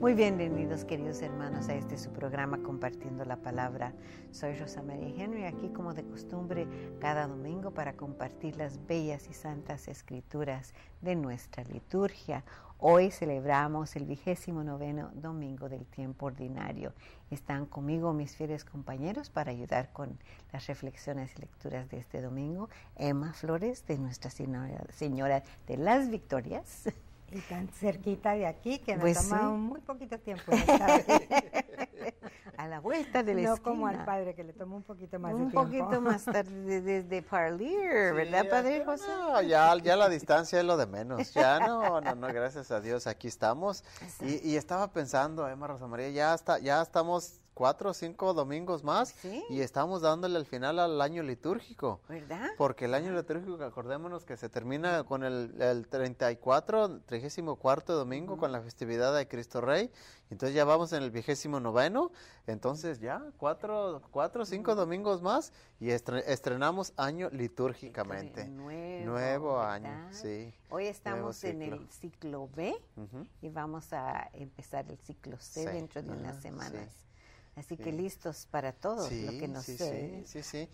Muy bienvenidos queridos hermanos a este su programa Compartiendo la Palabra. Soy Rosa María Henry aquí como de costumbre cada domingo para compartir las bellas y santas escrituras de nuestra liturgia. Hoy celebramos el vigésimo noveno domingo del tiempo ordinario. Están conmigo mis fieles compañeros para ayudar con las reflexiones y lecturas de este domingo. Emma Flores de Nuestra Señora, Señora de las Victorias. Y tan cerquita de aquí que nos ha pues tomado muy poquito tiempo. a la vuelta del esquina no como al padre que le tomó un poquito más un de tiempo. Un poquito más tarde desde Parlier, ¿verdad, padre José? ya, ya la distancia es lo de menos. Ya no, no, no, gracias a Dios, aquí estamos. Y, estaba pensando, Emma Rosa María, ya, está, ya estamos cuatro o cinco domingos más y estamos dándole al final al año litúrgico. ¿Verdad? Porque el año litúrgico, acordémonos que se termina con el, el 34, 34 domingo con la festividad de Cristo Rey. Entonces ya vamos en el vigésimo noveno. Entonces ya cuatro, cuatro cinco domingos más y estrenamos año litúrgicamente. Nuevo, año, sí. Hoy estamos en el ciclo B y vamos a empezar el ciclo C dentro de unas semanas. Así que listos para todo lo que nos... Sí, sí, sí, sí.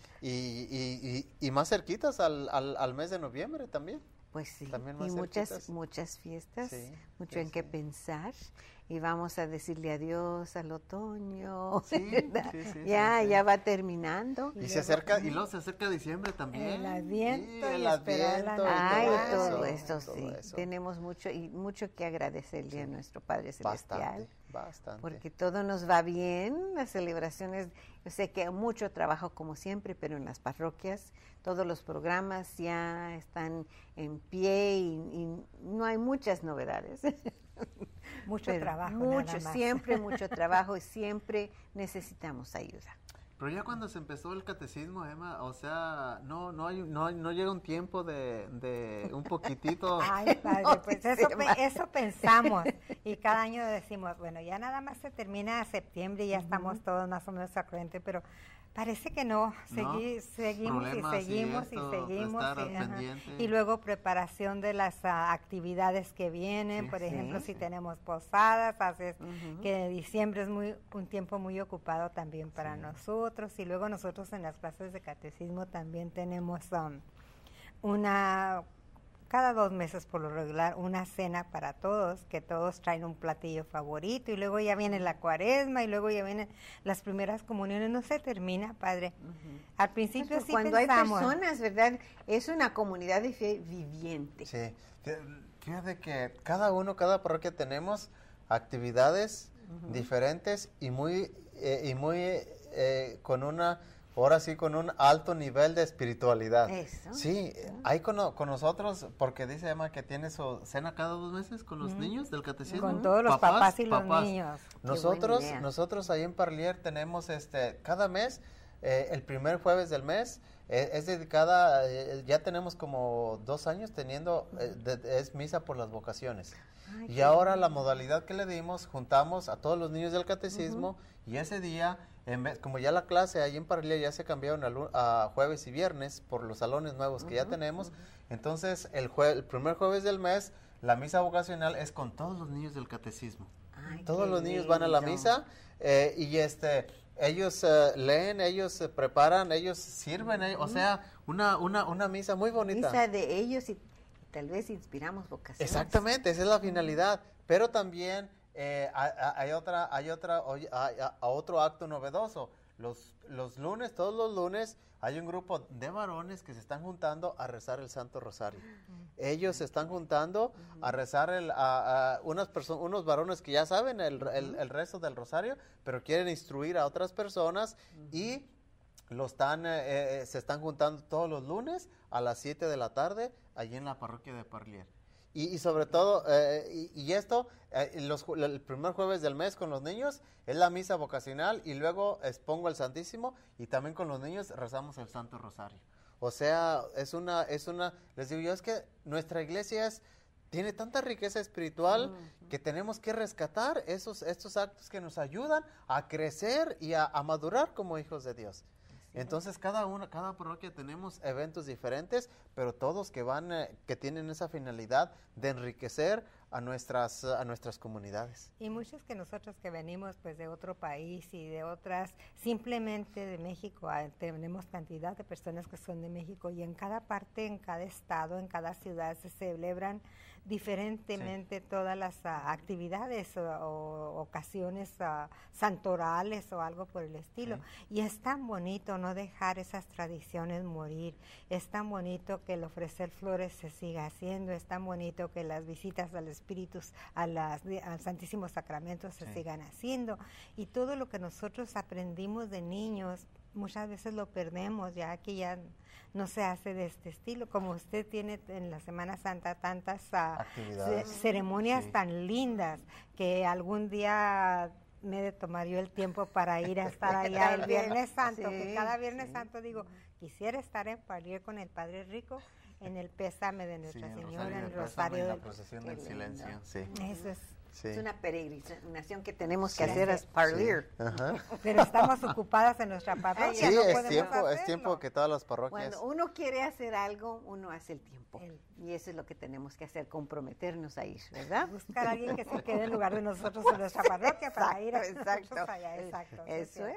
Y, más cerquitas al mes de noviembre también. Pues sí, y muchas, muchas fiestas, mucho en qué pensar. Y vamos a decirle adiós al otoño. ya, ya va terminando. Y, se acerca, y luego se acerca diciembre también. El adviento, el Ay, todo, eso, sí. Tenemos mucho y mucho que agradecerle a nuestro Padre Celestial. Bastante, bastante. Porque todo nos va bien, las celebraciones. sé que mucho trabajo como siempre, pero en las parroquias todos los programas ya están en pie y, no hay muchas novedades. Mucho trabajo. Mucho, siempre mucho trabajo y siempre necesitamos ayuda. Pero ya cuando se empezó el catecismo, Emma, o sea, no, no, no, llega un tiempo de, un poquitito. Ay, padre, pues eso, pensamos. Y cada año decimos, bueno, ya nada más se termina septiembre y ya estamos todos más o menos a corriente, pero Parece que no, seguimos y seguimos y, seguimos. Y, luego preparación de las ah, actividades que vienen, por ejemplo, si tenemos posadas, hace que diciembre es muy un tiempo muy ocupado también para nosotros. Y luego nosotros en las clases de catecismo también tenemos um, una cada dos meses por lo regular una cena para todos, que todos traen un platillo favorito y luego ya viene la cuaresma y luego ya vienen las primeras comuniones, no se termina, padre. Al principio sí cuando hay personas, ¿verdad? Es una comunidad de fe viviente. Sí. que cada uno, cada parroquia tenemos actividades diferentes y muy eh, y muy eh, con una ahora sí con un alto nivel de espiritualidad. Eso. Sí, hay con, con nosotros, porque dice Emma que tiene su cena cada dos meses con los niños del catecismo. Con todos los papás, y los niños. Nosotros, nosotros ahí en Parlier tenemos este, cada mes, eh, el primer jueves del mes, eh, es dedicada, eh, ya tenemos como dos años teniendo, es misa por las vocaciones. y ahora la modalidad que le dimos, juntamos a todos los niños del catecismo y ese día como ya la clase ahí en Paralía ya se cambiaron a, jueves y viernes por los salones nuevos que ya tenemos, entonces el, el primer jueves del mes la misa vocacional es con todos los niños del catecismo. todos los niños van a la misa eh, y este ellos eh, leen, ellos se preparan, ellos sirven, eh, o sea, una, una, una misa muy bonita. Misa de ellos y tal vez inspiramos vocaciones. Exactamente, esa es la finalidad, pero también eh, hay, otra, hay otra, otro acto novedoso. Los, lunes, todos los lunes, hay un grupo de varones que se están juntando a rezar el Santo Rosario. Ellos se están juntando a rezar a, unos varones que ya saben el, el, rezo del Rosario, pero quieren instruir a otras personas y lo están, eh, eh, se están juntando todos los lunes a las 7 de la tarde allí en la parroquia de Parlier. Y, sobre todo, eh, y, esto, eh, el primer jueves del mes con los niños es la misa vocacional y luego expongo el Santísimo y también con los niños rezamos el Santo Rosario. O sea, es una, es una, les digo yo, es que nuestra iglesia es, tiene tanta riqueza espiritual que tenemos que rescatar esos, estos actos que nos ayudan a crecer y a madurar como hijos de Dios. Entonces cada una, cada parroquia tenemos eventos diferentes, pero todos que van, eh, que tienen esa finalidad de enriquecer a nuestras, a nuestras comunidades. Y muchos que nosotros que venimos pues de otro país y de otras, simplemente de México, ah, tenemos cantidad de personas que son de México y en cada parte, en cada estado, en cada ciudad se celebran diferentemente todas las ah, actividades o, ocasiones ah, santorales o algo por el estilo. Y es tan bonito no dejar esas tradiciones morir, es tan bonito que el ofrecer flores se siga haciendo, es tan bonito que las visitas al Espíritu, a las, al Santísimo Sacramento se sigan haciendo. Y todo lo que nosotros aprendimos de niños, muchas veces lo perdemos, ya que ya no se hace de este estilo. Como usted tiene en la Semana Santa tantas ah, ceremonias tan lindas, que algún día me de tomar yo el tiempo para ir a estar allá el Viernes Santo, que cada Viernes Santo digo, quisiera estar en Palier con el Padre Rico en el pésame de Nuestra Señora, en Rosario, en la procesión del silencio. Sí. Eso es es una peregrinación que tenemos que hacer es parlir. Ajá. Pero estamos ocupadas en nuestra parroquia. Sí, es, tiempo, es tiempo que todas las parroquias. Cuando uno quiere hacer algo, uno hace el tiempo. Y eso es lo que tenemos que hacer, comprometernos a ir, ¿verdad? Buscar a alguien que se quede en lugar de nosotros en nuestra parroquia para ir a exacto. allá. Exacto. Eso es.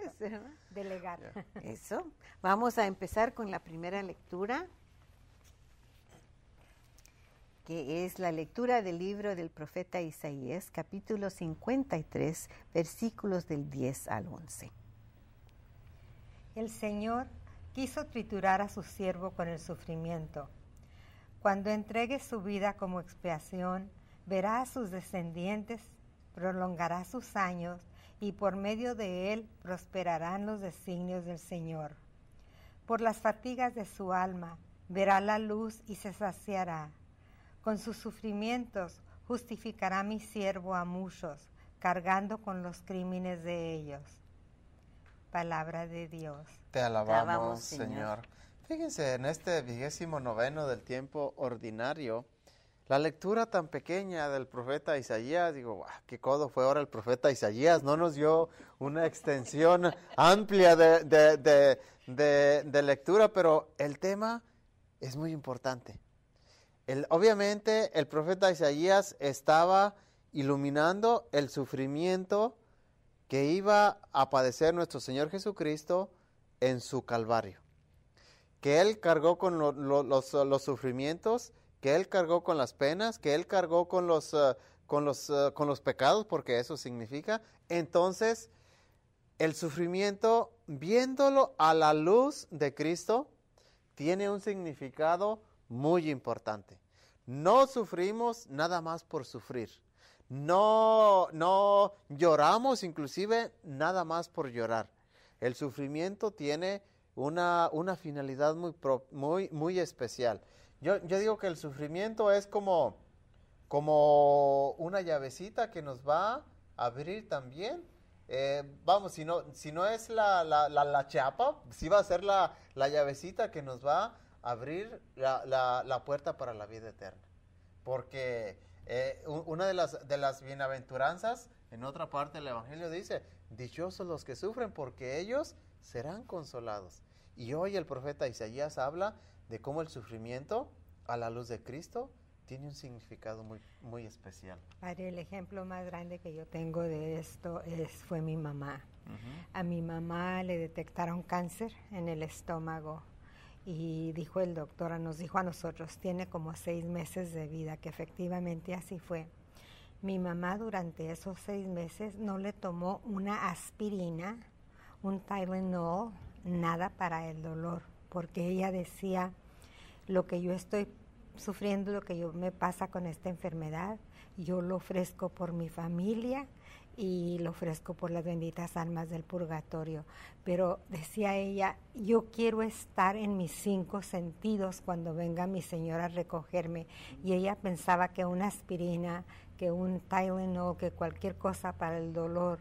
Delegar. Eso. Vamos a empezar con la primera lectura que es la lectura del libro del profeta Isaías, capítulo 53, versículos del 10 al 11. El Señor quiso triturar a su siervo con el sufrimiento. Cuando entregue su vida como expiación, verá a sus descendientes, prolongará sus años y por medio de él prosperarán los designios del Señor. Por las fatigas de su alma verá la luz y se saciará con sus sufrimientos justificará mi siervo a muchos, cargando con los crímenes de ellos. Palabra de Dios. Te alabamos, Señor. Fíjense, en este vigésimo noveno del tiempo ordinario, la lectura tan pequeña del profeta Isaías, digo, qué codo fue ahora el profeta Isaías, no nos dio una extensión amplia de, de, de, lectura, pero el tema es muy importante obviamente el profeta Isaías estaba iluminando el sufrimiento que iba a padecer nuestro Señor Jesucristo en su Calvario, que Él cargó con los, sufrimientos, que Él cargó con las penas, que Él cargó con los, eh, con, los, eh, con los pecados, porque eso significa. Entonces, el sufrimiento, viéndolo a la luz de Cristo, tiene un significado muy importante. No sufrimos nada más por sufrir. No, no lloramos inclusive nada más por llorar. El sufrimiento tiene una, una finalidad muy, muy, muy especial. Yo, yo, digo que el sufrimiento es como, como una llavecita que nos va a abrir también eh, vamos, si no, si no es la, la, la, chapa, si va a ser la, la llavecita que nos va a abrir la, la, puerta para la vida eterna. Porque eh, una de las, de las bienaventuranzas, en otra parte del Evangelio dice, dichosos los que sufren porque ellos serán consolados. Y hoy el profeta Isaías habla de cómo el sufrimiento a la luz de Cristo tiene un significado muy, muy especial. Padre, el ejemplo más grande que yo tengo de esto es, fue mi mamá. A mi mamá le detectaron cáncer en el estómago y dijo el doctor, nos dijo a nosotros, tiene como seis meses de vida, que efectivamente así fue. Mi mamá durante esos seis meses no le tomó una aspirina, un Tylenol, nada para el dolor, porque ella decía, lo que yo estoy sufriendo, lo que yo me pasa con esta enfermedad, yo lo ofrezco por mi familia, y lo ofrezco por las benditas almas del purgatorio. Pero decía ella, yo quiero estar en mis cinco sentidos cuando venga mi Señor a recogerme. Y ella pensaba que una aspirina, que un Tylenol, que cualquier cosa para el dolor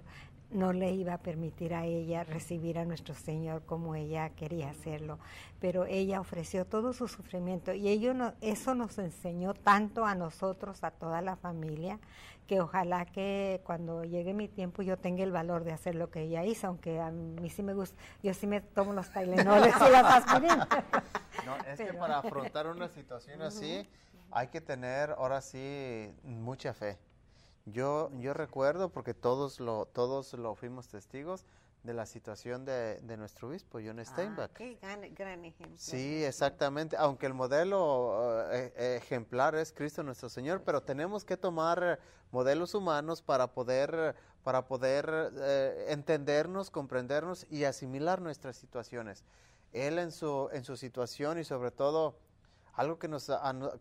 no le iba a permitir a ella recibir a nuestro Señor como ella quería hacerlo, pero ella ofreció todo su sufrimiento y ello eso nos enseñó tanto a nosotros, a toda la familia, que ojalá que cuando llegue mi tiempo yo tenga el valor de hacer lo que ella hizo, aunque a mí sí me gusta, yo sí me tomo los tailenoles y las aspirinas. No, es que para afrontar una situación así hay que tener ahora sí mucha fe. Yo, yo recuerdo, porque todos lo, todos lo fuimos testigos, de la situación de, nuestro obispo, John ah, Steinbach. Sí, exactamente. Aunque el modelo eh, ejemplar es Cristo nuestro Señor, pero tenemos que tomar modelos humanos para poder, para poder eh, entendernos, comprendernos y asimilar nuestras situaciones. Él en su, en su situación y sobre todo algo que nos,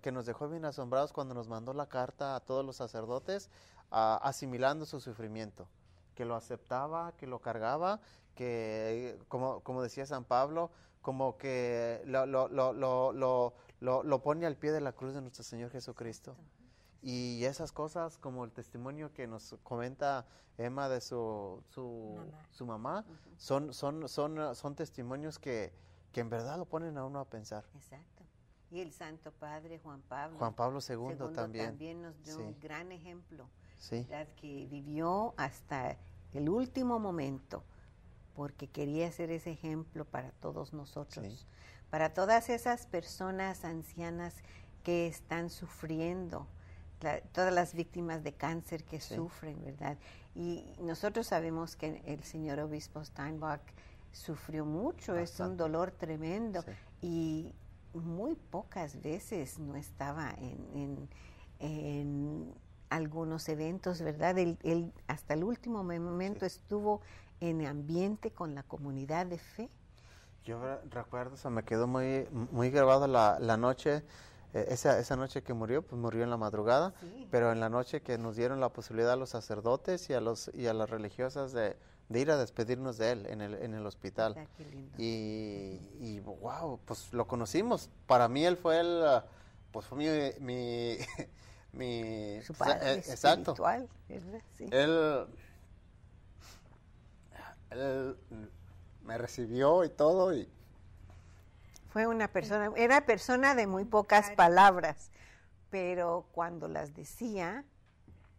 que nos dejó bien asombrados cuando nos mandó la carta a todos los sacerdotes, asimilando su sufrimiento que lo aceptaba, que lo cargaba, que, como, como decía San Pablo, como que lo, lo, lo, lo, pone al pie de la cruz de nuestro Señor Jesucristo. Y esas cosas, como el testimonio que nos comenta Emma de su, su mamá, son, son, son, son testimonios que, en verdad lo ponen a uno a pensar. Exacto. Y el Santo Padre Juan Pablo. Juan Pablo II, también. también. nos dio un gran ejemplo que vivió hasta el último momento, porque quería ser ese ejemplo para todos nosotros, para todas esas personas ancianas que están sufriendo, todas las víctimas de cáncer que sufren, ¿verdad? Y nosotros sabemos que el señor obispo Steinbach sufrió mucho, es un dolor tremendo y muy pocas veces no estaba en, en algunos eventos, ¿verdad? Él, hasta el último momento estuvo en ambiente con la comunidad de fe. Yo recuerdo, o se me quedó muy, muy grabado la, noche, eh, esa, noche que murió, pues murió en la madrugada, pero en la noche que nos dieron la posibilidad a los sacerdotes y a, los, y a las religiosas de, ir a despedirnos de él en el, en el hospital. Ah, y, wow, pues lo conocimos. Para mí él fue el, ah, pues fue mi mi Su pues, padre eh, exacto espiritual, sí. él, me recibió y todo y fue una persona era persona de muy pocas palabras pero cuando las decía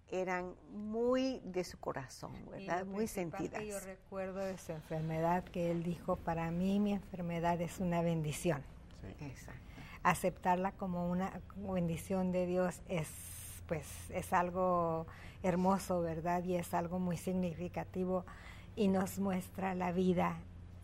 eran muy de su corazón, ¿verdad? muy sentidas. yo recuerdo de su enfermedad que él dijo, para mí mi enfermedad es una bendición. Exacto aceptarla como una bendición de Dios es pues es algo hermoso, ¿verdad? Y es algo muy significativo y nos muestra la vida,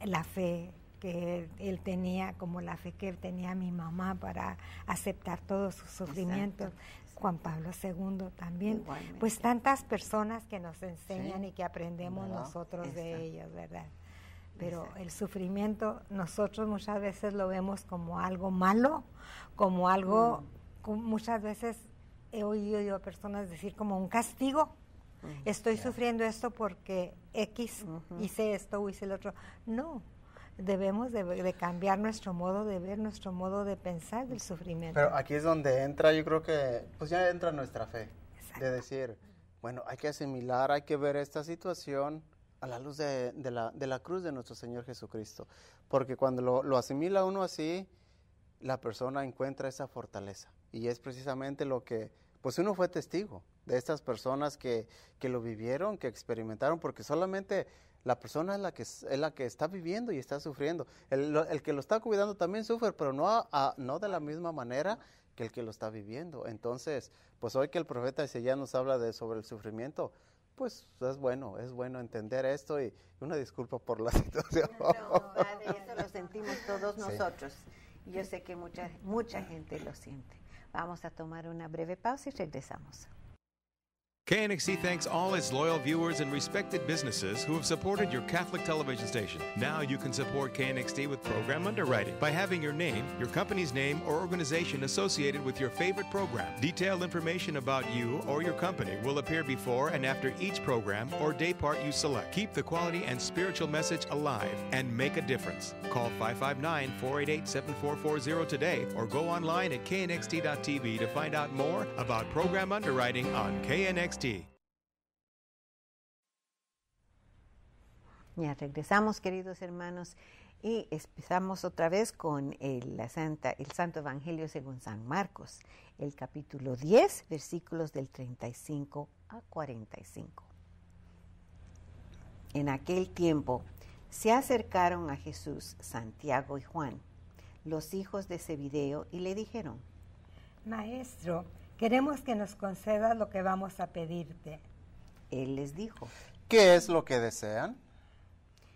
la fe que él, tenía, como la fe que tenía mi mamá para aceptar todos sus sufrimientos. Juan Pablo II también. Pues tantas personas que nos enseñan y que aprendemos nosotros de ellos, ¿verdad? pero el sufrimiento nosotros muchas veces lo vemos como algo malo, como algo, mm. muchas veces he oído a personas decir como un castigo. Mm, Estoy sufriendo esto porque X, hice esto o hice el otro. No, debemos de, cambiar nuestro modo de ver, nuestro modo de pensar del sufrimiento. Pero aquí es donde entra, yo creo que, pues ya entra nuestra fe, de decir, bueno, hay que asimilar, hay que ver esta situación a la luz de, la, cruz de nuestro Señor Jesucristo. Porque cuando lo, asimila uno así, la persona encuentra esa fortaleza. Y es precisamente lo que, pues uno fue testigo de estas personas que, lo vivieron, que experimentaron, porque solamente la persona es la que, es la que está viviendo y está sufriendo. El, que lo está cuidando también sufre, pero no, no de la misma manera que el que lo está viviendo. Entonces, pues hoy que el profeta ya nos habla de, sobre el sufrimiento, pues es bueno, es bueno entender esto y una disculpa por la situación. eso lo sentimos todos nosotros. Yo sé que mucha, mucha gente lo siente. Vamos a tomar una breve pausa y regresamos. KNXT thanks all its loyal viewers and respected businesses who have supported your Catholic television station. Now you can support KNXT with program underwriting by having your name, your company's name, or organization associated with your favorite program. Detailed information about you or your company will appear before and after each program or day part you select. Keep the quality and spiritual message alive and make a difference. Call 559 488 7440 today or go online at knxt.tv to find out more about program underwriting on KNXT. Ya regresamos, queridos hermanos, y empezamos otra vez con el, la Santa, el Santo Evangelio según San Marcos, el capítulo 10, versículos del 35 a 45. En aquel tiempo se acercaron a Jesús Santiago y Juan, los hijos de Zebedeo, y le dijeron, Maestro, Queremos que nos concedas lo que vamos a pedirte. Él les dijo. ¿Qué es lo que desean?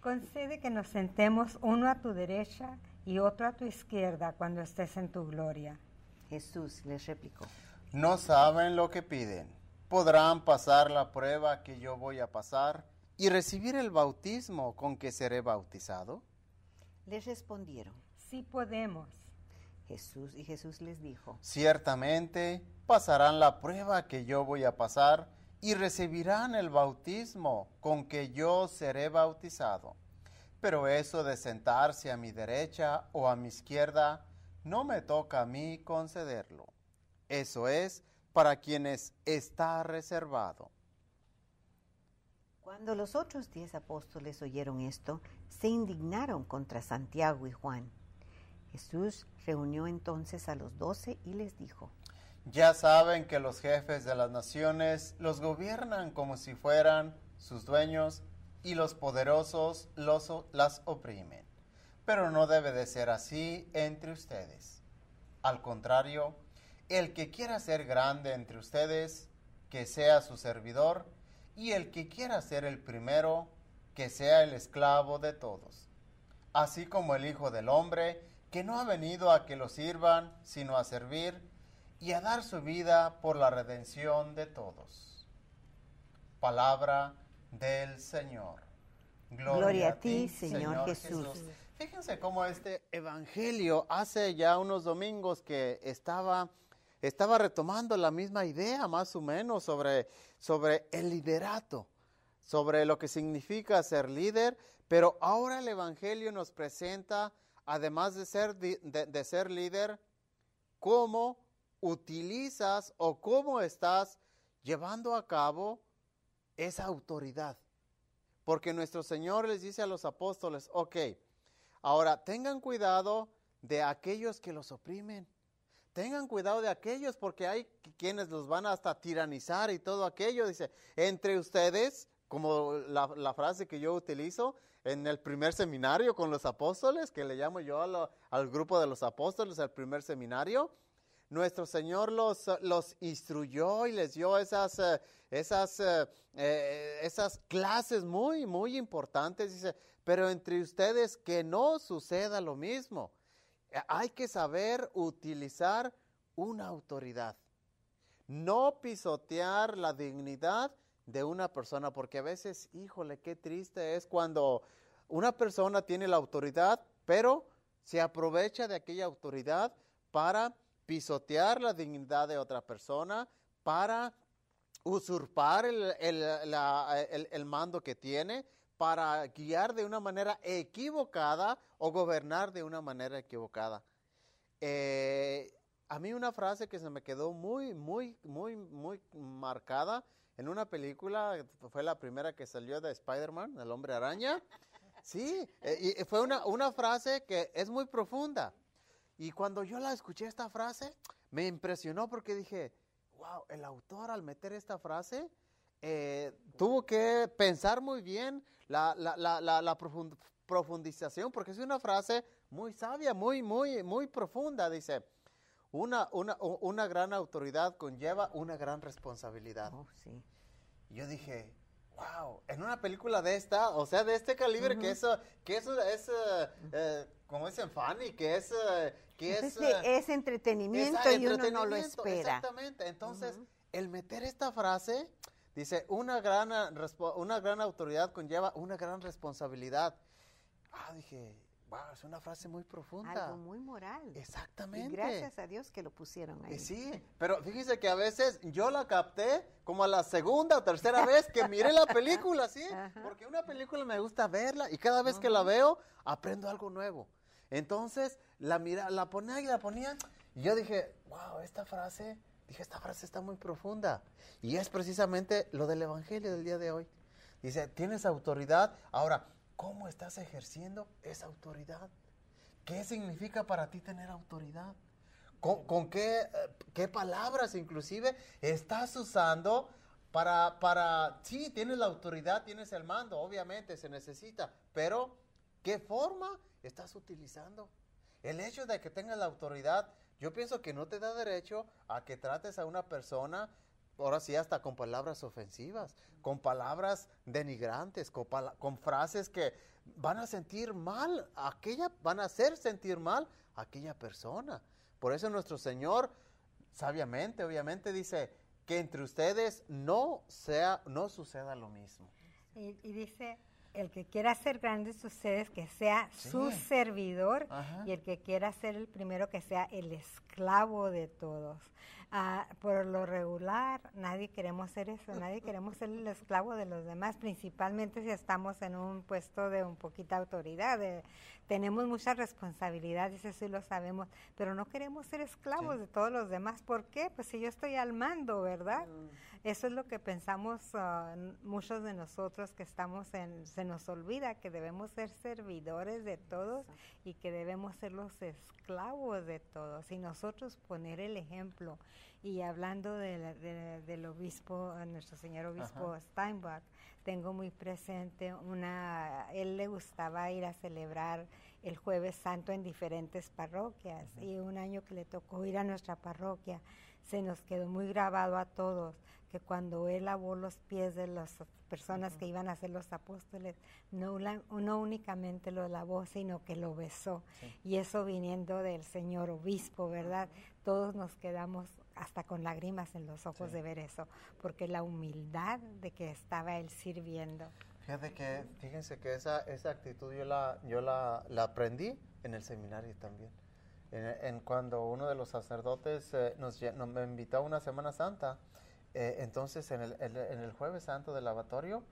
Concede que nos sentemos uno a tu derecha y otro a tu izquierda cuando estés en tu gloria. Jesús les replicó. No saben lo que piden. Podrán pasar la prueba que yo voy a pasar y recibir el bautismo con que seré bautizado. Les respondieron. Sí podemos. Jesús y Jesús les dijo. Ciertamente pasarán la prueba que yo voy a pasar y recibirán el bautismo con que yo seré bautizado. Pero eso de sentarse a mi derecha o a mi izquierda, no me toca a mí concederlo. Eso es para quienes está reservado. Cuando los otros diez apóstoles oyeron esto, se indignaron contra Santiago y Juan. Jesús reunió entonces a los doce y les dijo, ya saben que los jefes de las naciones los gobiernan como si fueran sus dueños y los poderosos los, las oprimen. Pero no debe de ser así entre ustedes. Al contrario, el que quiera ser grande entre ustedes, que sea su servidor, y el que quiera ser el primero, que sea el esclavo de todos. Así como el Hijo del Hombre, que no ha venido a que lo sirvan, sino a servir, y a dar su vida por la redención de todos. Palabra del Señor. Gloria, a ti, Señor, Jesús. Fíjense cómo este evangelio hace ya unos domingos que estaba estaba retomando la misma idea más o menos sobre sobre el liderato, sobre lo que significa ser líder, pero ahora el evangelio nos presenta además de ser de ser líder cómo utilizas o cómo estás llevando a cabo esa autoridad. Porque nuestro Señor les dice a los apóstoles, ok, ahora tengan cuidado de aquellos que los oprimen. Tengan cuidado de aquellos porque hay quienes los van hasta tiranizar y todo aquello. Dice, entre ustedes, como la, frase que yo utilizo en el primer seminario con los apóstoles, que le llamo yo al grupo de los apóstoles, al primer seminario, nuestro Señor los, los instruyó y les dio esas, eh, esas, eh, eh, esas clases muy, muy importantes. Dice, pero entre ustedes que no suceda lo mismo. Hay que saber utilizar una autoridad. No pisotear la dignidad de una persona, porque a veces, híjole, qué triste es cuando una persona tiene la autoridad, pero se aprovecha de aquella autoridad para pisotear la dignidad de otra persona para usurpar el, mando que tiene, para guiar de una manera equivocada o gobernar de una manera equivocada. Eh, a mí una frase que se me quedó muy, muy, muy, muy marcada en una película, fue la primera que salió de Spider-Man, el hombre araña. Sí, eh, y fue una, una frase que es muy profunda. Y cuando yo la escuché esta frase, me impresionó porque dije, wow, el autor al meter esta frase eh, tuvo que pensar muy bien la, la, la, profundización, porque es una frase muy sabia, muy, muy, muy profunda. Dice, una, una, una gran autoridad conlleva una gran responsabilidad. Oh, sí. Yo dije, wow, en una película de esta, o sea, de este calibre, que eso, que eso es, uh, como dicen Fanny, que es pues es, entretenimiento y entretenimiento, uno no lo espera. Exactamente. Entonces, el meter esta frase dice, una gran, ah, una gran autoridad conlleva una gran responsabilidad. Ah, dije, wow, es una frase muy profunda. Algo muy moral. Exactamente. Y gracias a Dios que lo pusieron ahí. Sí, pero fíjese que a veces yo la capté como a la segunda o tercera vez que miré la película, ¿sí? Porque una película me gusta verla y cada vez que la veo aprendo algo nuevo. Entonces, la mira, la ponía y la ponía. Y yo dije, wow, esta frase, dije, esta frase está muy profunda. Y es precisamente lo del Evangelio del día de hoy. Dice, tienes autoridad. Ahora, ¿cómo estás ejerciendo esa autoridad? ¿Qué significa para ti tener autoridad? ¿Con, qué, eh, qué, palabras inclusive estás usando para, para, sí, tienes la autoridad, tienes el mando, obviamente se necesita, pero ¿qué forma estás utilizando? El hecho de que tengas la autoridad, yo pienso que no te da derecho a que trates a una persona, ahora sí, hasta con palabras ofensivas, con palabras denigrantes, con, frases que van a sentir mal aquella, van a hacer sentir mal a aquella persona. Por eso nuestro Señor, sabiamente, obviamente, dice que entre ustedes no sea, no suceda lo mismo. y dice el que quiera ser grande ustedes, que sea su servidor, y el que quiera ser el primero, que sea el esclavo de todos. Ah, por lo regular, nadie queremos ser eso, nadie queremos ser el esclavo de los demás, principalmente si estamos en un puesto de un poquita autoridad. tenemos muchas responsabilidades, eso sí lo sabemos, pero no queremos ser esclavos de todos los demás. ¿Por qué? Pues si yo estoy al mando, ¿verdad? Mm. Eso es lo que pensamos ah, muchos de nosotros que estamos en nos olvida que debemos ser servidores de todos y que debemos ser los esclavos de todos y nosotros poner el ejemplo. Y hablando de del obispo, nuestro señor obispo Steinbach, tengo muy presente una, él le gustaba ir a celebrar el jueves santo en diferentes parroquias y un año que le tocó ir a nuestra parroquia, se nos quedó muy grabado a todos que cuando él lavó los pies de las personas que iban a ser los apóstoles, no, únicamente lo lavó, sino que lo besó. Y eso viniendo del señor obispo, ¿verdad? Todos nos quedamos hasta con lágrimas en los ojos de ver eso, porque la humildad de que estaba él sirviendo que, fíjense que esa, esa actitud yo la, yo la, la aprendí en el seminario también. En, cuando uno de los sacerdotes eh, nos, nos, me invitó a una Semana Santa, eh, entonces en el, en el, Jueves Santo del lavatorio,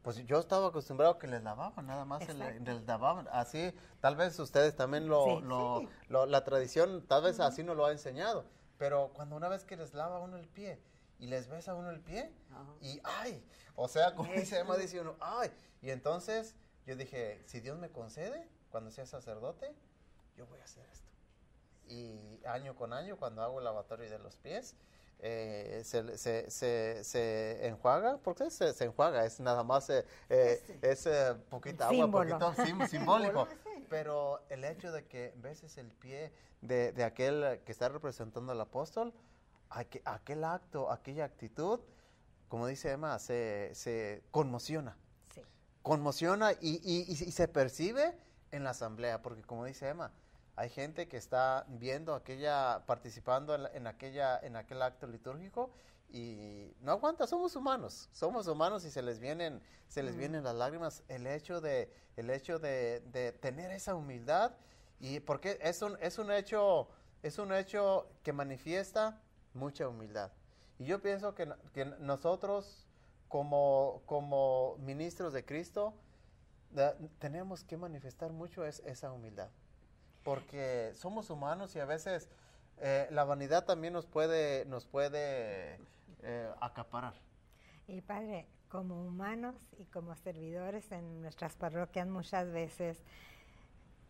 pues yo estaba acostumbrado que les lavaban, nada más les, lavaban. Así, tal vez ustedes también lo, lo, la tradición, tal vez así nos lo ha enseñado. Pero cuando una vez que les lava uno el pie, y les besa uno el pie y ¡ay! O sea, como dice Emma, dice uno ¡ay! Y entonces yo dije, si Dios me concede, cuando sea sacerdote, yo voy a hacer esto. Y año con año, cuando hago el lavatorio de los pies, eh, se, enjuaga, porque se, se enjuaga, es nada más, eh, eh es eh, poquita agua, poquito simbólico. Pero el hecho de que veces el pie de, de aquel que está representando al apóstol, aquel, aquel acto, aquella actitud, como dice Emma, se, conmociona. Sí. Conmociona y, se percibe en la asamblea, porque como dice Emma, hay gente que está viendo aquella, participando en, aquella, en aquel acto litúrgico y no aguanta, somos humanos, somos humanos y se les vienen, se les vienen las lágrimas, el hecho de, el hecho tener esa humildad, y porque es es un hecho, es un hecho que manifiesta mucha humildad. Y yo pienso que, nosotros como, como ministros de Cristo tenemos que manifestar mucho es, esa humildad, porque somos humanos y a veces eh, la vanidad también nos puede, nos puede eh, acaparar. Y Padre, como humanos y como servidores en nuestras parroquias muchas veces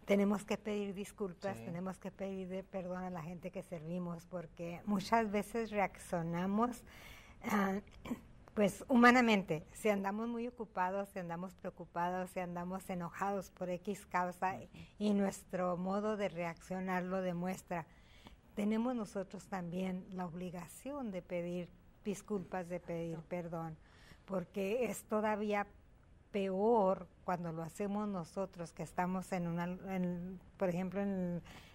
tenemos que pedir disculpas, tenemos que pedir perdón a la gente que servimos, porque muchas veces reaccionamos, ah, pues humanamente, si andamos muy ocupados, si andamos preocupados, si andamos enojados por X causa y nuestro modo de reaccionar lo demuestra, tenemos nosotros también la obligación de pedir disculpas, de pedir perdón, porque es todavía peor cuando lo hacemos nosotros, que estamos en una, por ejemplo,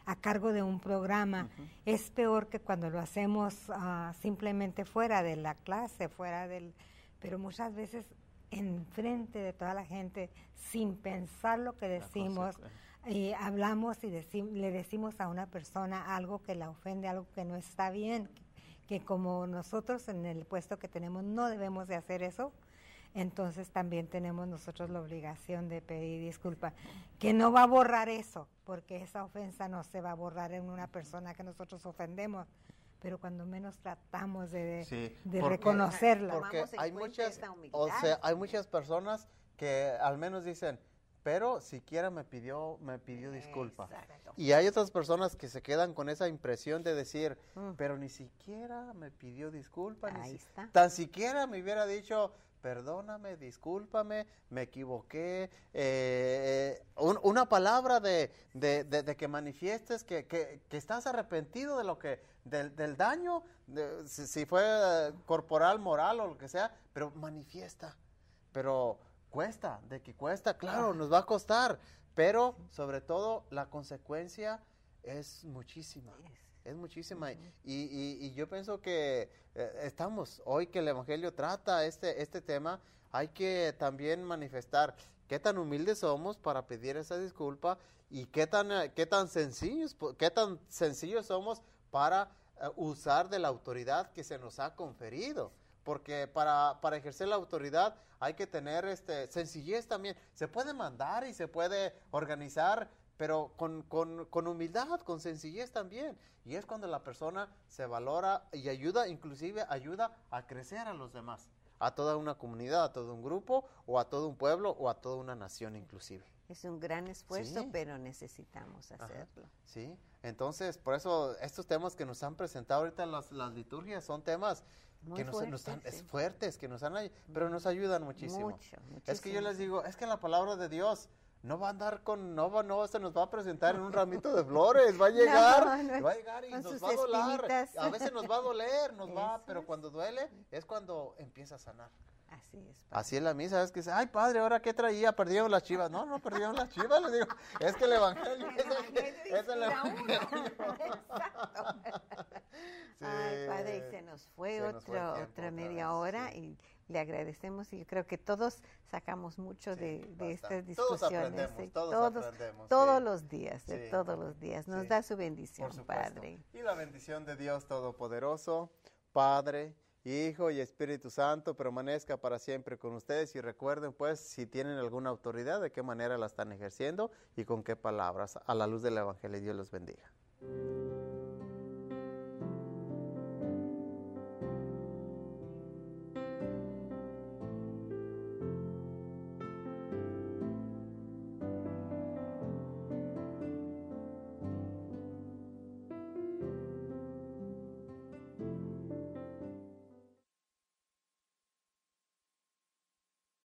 a cargo de un programa, es peor que cuando lo hacemos ah, simplemente fuera de la clase, fuera del, pero muchas veces enfrente de toda la gente, sin pensar lo que decimos, y eh. eh, hablamos y le decimos a una persona algo que la ofende, algo que no está bien, que como nosotros en el puesto que tenemos no debemos de hacer eso, entonces también tenemos nosotros la obligación de pedir disculpas. que no va a borrar eso, porque esa ofensa no se va a borrar en una persona que nosotros ofendemos, pero cuando menos tratamos de, reconocerla. hay muchas, o sea, hay muchas personas que al menos dicen, pero siquiera me pidió, me pidió disculpa. Y hay otras personas que se quedan con esa impresión de decir, mm. pero ni siquiera me pidió disculpa, ni tan siquiera me hubiera dicho, perdóname, discúlpame, me equivoqué. Eh, una palabra de, que manifiestes que, estás arrepentido de lo que, del, del daño, si, si, fue corporal, moral o lo que sea, pero manifiesta. Pero cuesta, de que cuesta, claro, nos va a costar, pero sobre todo la consecuencia es muchísima. Es muchísima. y, y, yo pienso que eh, estamos, hoy que el Evangelio trata este, este tema, hay que también manifestar qué tan humildes somos para pedir esa disculpa y qué tan, eh, qué tan, sencillos, qué tan sencillos somos para eh, usar de la autoridad que se nos ha conferido porque para, ejercer la autoridad hay que tener este, sencillez también. Se puede mandar y se puede organizar, pero con, humildad, con sencillez también. Y es cuando la persona se valora y ayuda, inclusive ayuda a crecer a los demás, a toda una comunidad, a todo un grupo, o a todo un pueblo, o a toda una nación inclusive. Es un gran esfuerzo, pero necesitamos hacerlo. Sí, entonces por eso estos temas que nos han presentado ahorita las, las liturgias son temas que nos, se nos es fuertes, que nos han, pero nos ayudan muchísimo. es que yo les digo, es que la palabra de Dios no va a andar con, no va, no se nos va a presentar en un ramito de flores, va a llegar, va a llegar y nos va a doler. A veces nos va a doler, nos va, pero cuando duele es cuando empieza a sanar. Así es. Así es la misa, es que dice, ay padre, ahora qué traía, perdieron las chivas. No, no perdieron las chivas, les digo, es que el evangelio es el, evangelio. Ay padre, y se nos fue le agradecemos y yo creo que todos sacamos mucho de, de estas discusiones. ¿eh? Todos aprendemos, todos, aprendemos, todos los días, todos los días. Nos da su bendición, Padre. Y la bendición de Dios Todopoderoso, Padre. Hijo y Espíritu Santo permanezca para siempre con ustedes y recuerden pues si tienen alguna autoridad, de qué manera la están ejerciendo y con qué palabras a la luz del Evangelio. Dios los bendiga.